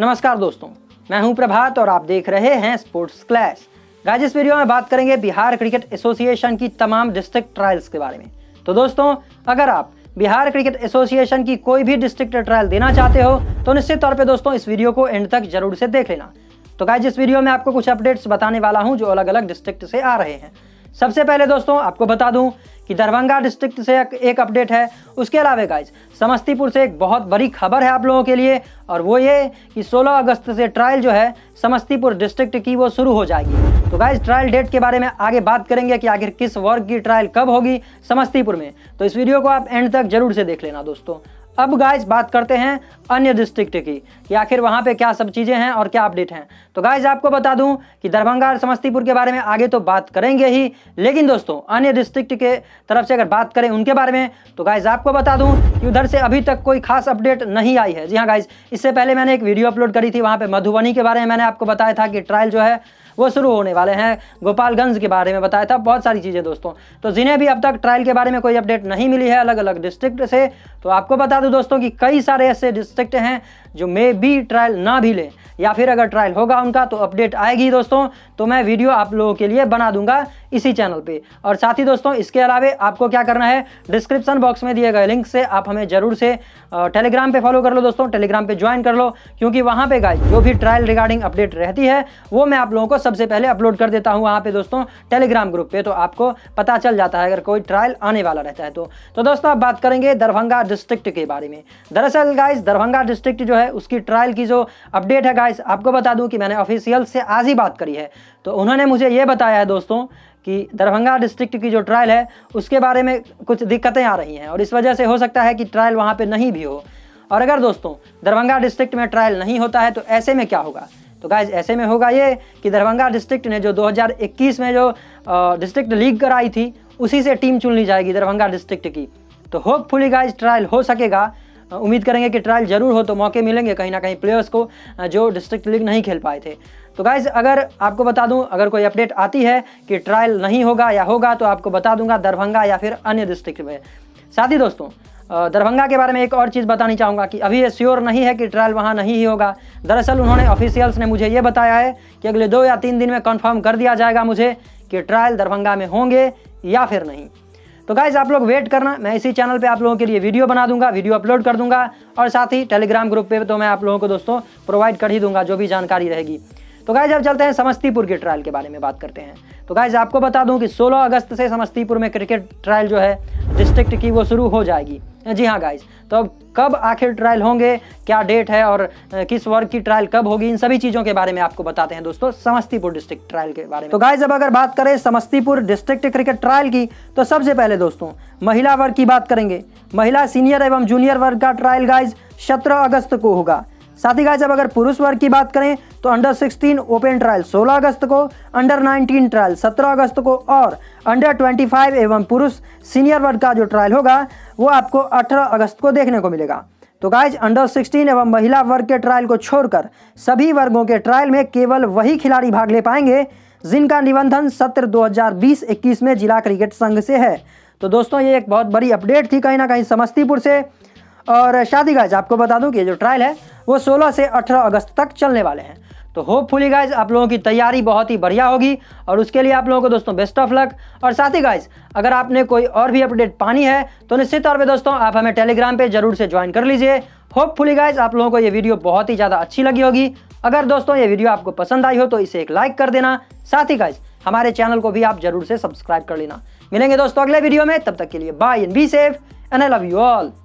नमस्कार दोस्तों मैं हूं प्रभात और आप देख रहे हैं स्पोर्ट्स क्लैश गाइज इस वीडियो में बात करेंगे बिहार क्रिकेट एसोसिएशन की तमाम डिस्ट्रिक्ट ट्रायल्स के बारे में तो दोस्तों अगर आप बिहार क्रिकेट एसोसिएशन की कोई भी डिस्ट्रिक्ट ट्रायल देना चाहते हो तो निश्चित तौर पर दोस्तों इस वीडियो को एंड तक जरूर से देख लेना तो गाय इस वीडियो में आपको कुछ अपडेट्स बताने वाला हूँ जो अलग अलग डिस्ट्रिक्ट से आ रहे हैं सबसे पहले दोस्तों आपको बता दूं कि दरभंगा डिस्ट्रिक्ट से एक अपडेट है उसके अलावा गाइज समस्तीपुर से एक बहुत बड़ी खबर है आप लोगों के लिए और वो ये कि 16 अगस्त से ट्रायल जो है समस्तीपुर डिस्ट्रिक्ट की वो शुरू हो जाएगी तो गाइज ट्रायल डेट के बारे में आगे बात करेंगे कि आखिर किस वर्ग की ट्रायल कब होगी समस्तीपुर में तो इस वीडियो को आप एंड तक जरूर से देख लेना दोस्तों अब गाइज बात करते हैं अन्य डिस्ट्रिक्ट की कि आखिर वहाँ पे क्या सब चीज़ें हैं और क्या अपडेट हैं तो गाइज आपको बता दूँ कि दरभंगा और समस्तीपुर के बारे में आगे तो बात करेंगे ही लेकिन दोस्तों अन्य डिस्ट्रिक्ट के तरफ से अगर बात करें उनके बारे में तो गाइज आपको बता दूँ कि उधर से अभी तक कोई खास अपडेट नहीं आई है जी हाँ गाइज इससे पहले मैंने एक वीडियो अपलोड करी थी वहाँ पर मधुबनी के बारे में मैंने आपको बताया था कि ट्रायल जो है वो शुरू होने वाले हैं गोपालगंज के बारे में बताया था बहुत सारी चीज़ें दोस्तों तो जिन्हें भी अब तक ट्रायल के बारे में कोई अपडेट नहीं मिली है अलग अलग डिस्ट्रिक्ट से तो आपको बता दूँ दूं दोस्तों कि कई सारे ऐसे डिस्ट्रिक्ट हैं जो मे भी ट्रायल ना भी लें या फिर अगर ट्रायल होगा उनका तो अपडेट आएगी दोस्तों तो मैं वीडियो आप लोगों के लिए बना दूंगा इसी चैनल पे और साथ ही दोस्तों इसके अलावा आपको क्या करना है डिस्क्रिप्शन बॉक्स में दिए गए लिंक से आप हमें ज़रूर से टेलीग्राम पे फॉलो कर लो दोस्तों टेलीग्राम पे ज्वाइन कर लो क्योंकि वहाँ पर गाय जो भी ट्रायल रिगार्डिंग अपडेट रहती है वो मैं आप लोगों को सबसे पहले अपलोड कर देता हूँ वहाँ पर दोस्तों टेलीग्राम ग्रुप पर तो आपको पता चल जाता है अगर कोई ट्रायल आने वाला रहता है तो, तो दोस्तों आप बात करेंगे दरभंगा डिस्ट्रिक्ट के बारे बारे में दरअसल गाइस दरभंगा डिस्ट्रिक्ट जो है उसकी ट्रायल की जो अपडेट है गाइस आपको बता दूं कि मैंने ऑफिशियल से आज ही बात करी है तो उन्होंने मुझे ये बताया है दोस्तों कि दरभंगा डिस्ट्रिक्ट की जो ट्रायल है उसके बारे में कुछ दिक्कतें आ रही हैं और इस वजह से हो सकता है कि ट्रायल वहाँ पर नहीं भी हो और अगर दोस्तों दरभंगा डिस्ट्रिक्ट में ट्रायल नहीं होता है तो ऐसे में क्या होगा तो गाइज ऐसे में होगा ये कि दरभंगा डिस्ट्रिक्ट ने जो 2021 में जो डिस्ट्रिक्ट लीग कराई थी उसी से टीम चुन ली जाएगी दरभंगा डिस्ट्रिक्ट की तो होपफुली गाइज ट्रायल हो सकेगा उम्मीद करेंगे कि ट्रायल ज़रूर हो तो मौके मिलेंगे कहीं ना कहीं प्लेयर्स को जो डिस्ट्रिक्ट लीग नहीं खेल पाए थे तो गाइज़ अगर आपको बता दूं अगर कोई अपडेट आती है कि ट्रायल नहीं होगा या होगा तो आपको बता दूंगा दरभंगा या फिर अन्य डिस्ट्रिक्ट में साथ ही दोस्तों दरभंगा के बारे में एक और चीज़ बतानी चाहूँगा कि अभी ये श्योर नहीं है कि ट्रायल वहाँ नहीं ही होगा दरअसल उन्होंने ऑफिशियल्स ने मुझे ये बताया है कि अगले दो या तीन दिन में कन्फर्म कर दिया जाएगा मुझे कि ट्रायल दरभंगा में होंगे या फिर नहीं तो गाइज आप लोग वेट करना मैं इसी चैनल पे आप लोगों के लिए वीडियो बना दूंगा वीडियो अपलोड कर दूंगा और साथ ही टेलीग्राम ग्रुप पे तो मैं आप लोगों को दोस्तों प्रोवाइड कर ही दूंगा जो भी जानकारी रहेगी तो गाइज अब चलते हैं समस्तीपुर के ट्रायल के बारे में बात करते हैं तो गाइज आपको बता दूँ कि सोलह अगस्त से समस्तीपुर में क्रिकेट ट्रायल जो है डिस्ट्रिक्ट की वो शुरू हो जाएगी जी हाँ गाइज तो अब कब आखिर ट्रायल होंगे क्या डेट है और किस वर्ग की ट्रायल कब होगी इन सभी चीज़ों के बारे में आपको बताते हैं दोस्तों समस्तीपुर डिस्ट्रिक्ट ट्रायल के बारे में तो गाइज अब अगर बात करें समस्तीपुर डिस्ट्रिक्ट क्रिकेट ट्रायल की तो सबसे पहले दोस्तों महिला वर्ग की बात करेंगे महिला सीनियर एवं जूनियर वर्ग का ट्रायल गाइज सत्रह अगस्त को होगा साथ ही गाइज अब अगर पुरुष वर्ग की बात करें तो अंडर 16 ओपन ट्रायल 16 अगस्त को अंडर 19 ट्रायल 17 अगस्त को और अंडर 25 एवं पुरुष सीनियर वर्ग का जो ट्रायल होगा वो आपको 18 अगस्त को देखने को मिलेगा तो गाइज अंडर 16 एवं महिला वर्ग के ट्रायल को छोड़कर सभी वर्गों के ट्रायल में केवल वही खिलाड़ी भाग ले पाएंगे जिनका निबंधन सत्र दो हजार में जिला क्रिकेट संघ से है तो दोस्तों ये एक बहुत बड़ी अपडेट थी कहीं ना कहीं समस्तीपुर से और शादी गाइज आपको बता दूं कि ये जो ट्रायल है वो 16 से 18 अगस्त तक चलने वाले हैं तो होपफुली गाइज आप लोगों की तैयारी बहुत ही बढ़िया होगी और उसके लिए आप लोगों को दोस्तों बेस्ट ऑफ लक और साथ ही गाइज अगर आपने कोई और भी अपडेट पानी है तो निश्चित तौर पे दोस्तों आप हमें टेलीग्राम पे जरूर से ज्वाइन कर लीजिए होपफुली गाइज आप लोगों को ये वीडियो बहुत ही ज़्यादा अच्छी लगी होगी अगर दोस्तों ये वीडियो आपको पसंद आई हो तो इसे एक लाइक कर देना साथ ही गाइज हमारे चैनल को भी आप जरूर से सब्सक्राइब कर लेना मिलेंगे दोस्तों अगले वीडियो में तब तक के लिए bye and be safe and I love you all